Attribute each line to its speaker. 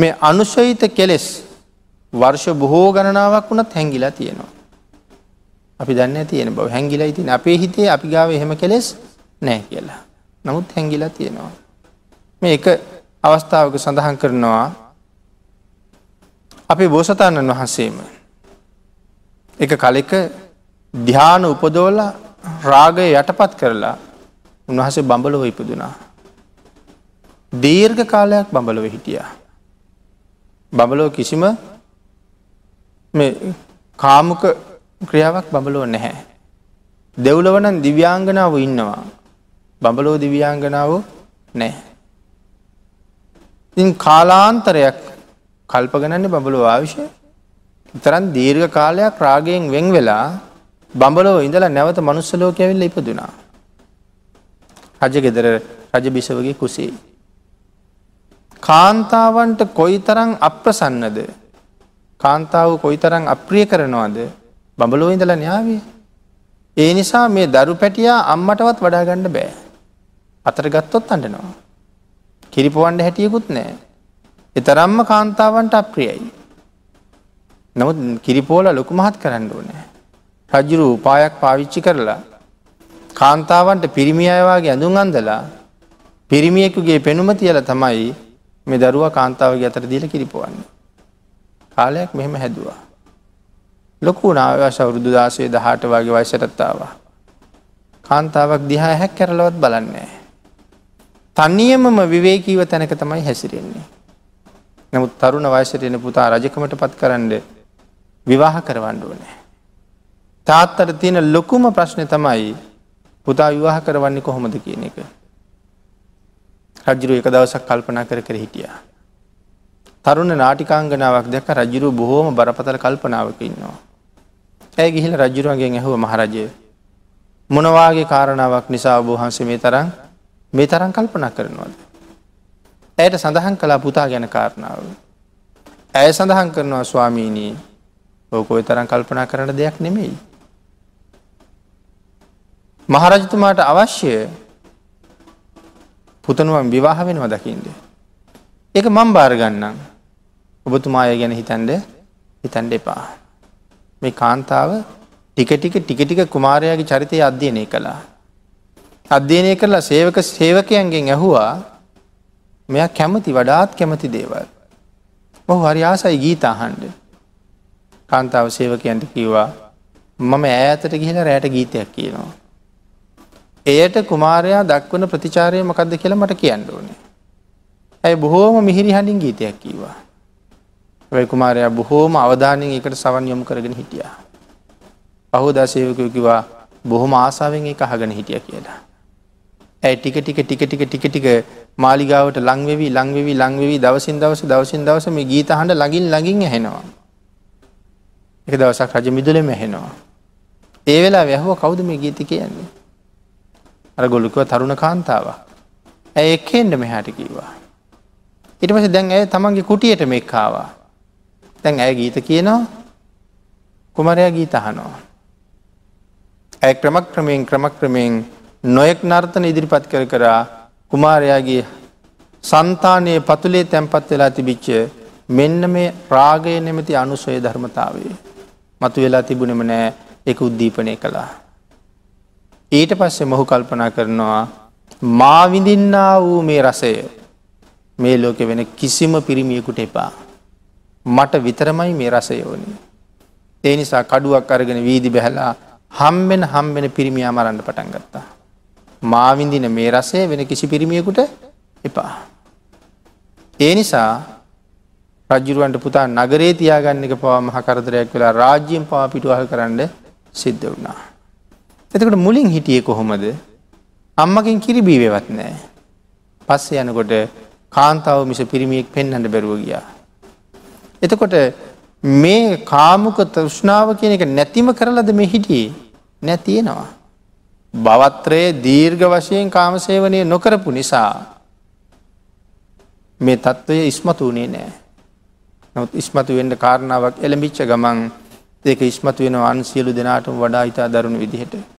Speaker 1: මේ අනුශයිත කෙලෙස් වර්ෂ බොහෝ ගණනාවක් වුණත් හැංගිලා තියෙනවා. අපි දන්න තියෙන බව හැංගිලා ඉතින් අපේ හිතේ අපි ගාව එහෙම කෙලෙස් නෑ කියලා. නමුත් හැංගිලා තියෙනවා. මේ එක අවස්ථාවක සඳහන් කරනවා අපේ බෝසතාණන් වහන්සේම එක කලෙක ධ්‍යාන උපදෝල රාගය යටපත් කරලා උන්වහසේ බඹලොව ඉපදුනා. දීර්ඝ කාලයක් බඹලොව හිටියා. බඹලෝ කිසිම කාමුක ක්‍රියාවක් බඹලෝ නැහැ. දෙව්ලවනන් දිව්‍යාංගනාව ඉන්නවා. බඹලෝ දිව්‍යාංගනාව නැහැ. ඉතින් කාලාන්තරයක් කල්පගණන්නේ බඹලෝ ආවිෂය තරන් දීර්ඝ කාලයක් රාගයෙන් වෙන් වෙලා බඹලෝ ඉඳලා නැවත මනුස්ස ලෝකෙ ඇවිල්ලා ඉපදුනා. රජ ගෙදර රජ බිසවගේ කුසේ කාන්තාවන්ට කොයිතරම් අප්‍රසන්නද කාන්තාව කොයිතරම් අප්‍රිය කරනවද බඹලෝ ඉඳලා න්යාවේ ඒ නිසා මේ දරු පැටියා අම්මටවත් වඩා ගන්න බෑ අතර ගත්තොත් අඬනවා කිරිපොවන්න හැටියකුත් නෑ ඊතරම්ම කාන්තාවන්ට අප්‍රියයි නමුත් කිරිපෝල ලොකු මහත් කරන්න ඕනේ රජුරු උපායක් පාවිච්චි කරලා කාන්තාවන්ට පිරිමි අය වාගේ ඇඳුම් අඳලා පිරිමියෙකුගේ පෙනුම තියලා තමයි මේ දරුවා කාන්තාවගේ අතට දීලා කිරිපොවන්නේ. කාලයක් මෙහෙම හැදුවා. ලොකු නාවස අවුරුදු 16 18 වගේ වයසටත් ආවා. කාන්තාවක් දිහා හැක් කරලවත් බලන්නේ තනියමම විවේකීව තැනක තමයි හැසිරෙන්නේ. නමුත් තරුණ වයසට එන පුතා රජකමට පත් කරන්න විවාහ කරවන්න ඕනේ. තාත්තට තියෙන ලොකුම ප්‍රශ්නය තමයි පුතා විවාහ කරවන්නේ කොහොමද කියන එක. රජුරු එක දවසක් කල්පනා කර කර හිටියා. තරුණ නාටිකාංගනාවක් දැක රජුරු බොහෝම බරපතල කල්පනාවක ඉන්නවා. ඇය ගිහිල රජුරුවන්ගෙන් ඇහුව මහරජය. මොනවාගේ කාරණාවක් නිසා බෝහන්සේ මේ තරම් මේ තරම් කල්පනා කරනවාද. ඇයට සඳහන් කලා පුතා ගැන කාරණාව. ඇය සඳහන් කරනවා ස්වාමීනී ඕකොයි තරම් කල්පනා කරන දෙයක් නෙමෙයි. මහරජතුමාට අවශ්‍ය පුතනුවන් විවාහ වෙනවා දකිින්ද. ඒක මං බාරගන්නම් ඔබතුමාය ගැන හිතන්ඩ හිතන්ඩ එපා. මේ කාන්තාව ටිකටික ටිකටික කුමාරයාගේ චරිතය අධ්‍යයනය කළා. අධ්‍යයනය කරලා සේවක සේවකයන්ගෙන් ඇහුවා මෙයා කැමති වඩාත් කැමති දේවල්. මොහු හරි ආසයි ගීතාහන්ඩ. කාන්තාව සේවකයන්ට කිව්වා මම ඈතට ගිහිලා රෑට ගීතයක් කියනවා. එයට කුමාරයා දක්වන ප්‍රතිචාරය මකක්ද කියලා මට කියන්න ඕනේ. ඇයි බොහෝම මිහිරි හඬින් ගීතයක් කීවා. වැයි කුමාරයා බොහෝම අවධානයෙන් එකට සවන් යොමු කරගෙන හිටියා. පහෝදා සේවකයෝ කිවා බොහොම ආසාවෙන් ඒක අහගෙන හිටිය කියලා. ඇයි ටික ටික ටික ටික ටික ටික මාලිගාවට ලංවෙවි ලංවෙවි ලංවෙවි දවසින් දවස දවසින් දවස මේ ගීත හඬ ළඟින් ළඟින් ඇහෙනවා. එක දවසක් රජ මිදුලෙම ඇහෙනවා. ඒ වෙලාවේ ඇහුවා කවුද මේ ගීත කියන්නේ? අර ගොල්ලුකව තරුණ කාන්තාවක්. ඇය එක්කෙන්ට මෙහාට කීවා. ඉටමස දැන් ඇය තමන්ගේ කුටියට මෙක්කාවා. තැන් ඇය ගීත කියනවා කුමරයා ගීත අහනවා. ඇය ක්‍රම ක්‍රමයෙන් ක්‍රම ක්‍රමයෙන් නොයෙක් නර්තන ඉදිරිපත් කර කරා කුමාරයාගේ සන්තානයේ පතුලේ තැන්පත් වෙලා තිබිච්ච මෙන්න මේ රාගය නෙමති අනුසය ධර්මතාවේ. මතු වෙලා තිබුණෙම නෑ එක උද්දීපනය කළා. ඊට පස්සේ මොහු කල්පනා කරනවා මාවිඳින්නා වූ මේ රසය මේ ලෝකෙ වෙන කිසිම පිරිමියෙකුට එපා. මට විතරමයි මේ රසය ඕනේ. ඒ නිසා කඩුවක් අරගෙන වීදි බැහැලා හම්බෙන හම්බෙන පිරිමියා මරන්න පටන් ගත්තා. මාවිඳින මේ රසය වෙන කිසි පිරිමියෙකුට එපා. ඒ නිසා රජුරුවන්ට පුතා නගරේ තියාගන්න එක පවා මහ කරදරයක් වෙලා රාජ්‍යයෙන් පවා පිටුවහල් කරන්න සිද්ධ වුණා. එතකොට මුලින් හිටිය කොහොමද අම්මකින් කිරිබීවවත් නෑ. පස්සේ යනකොට කාන්තාව මිස පිරිමියෙක් පෙන්න්නට බැරුව ගියා. එතකොට මේ කාමුක තෘෂ්ණාව කියන එක නැතිම කරලද මෙ හිටියේ නැතියෙනවා. බවත්‍රයේ දීර්ඝ වශයෙන් කාමසේවනය නොකරපු නිසා මේ තත්ත්වය ඉස්මතු වනේ නෑ. නොත් ඉස්මතු වෙන්ට කාරණාවක් එළමිච්ච ගමන් ඒක ඉස්මතු වෙන අන්සියලු දෙනාටම වඩා ඉතා දරුණු විදිහට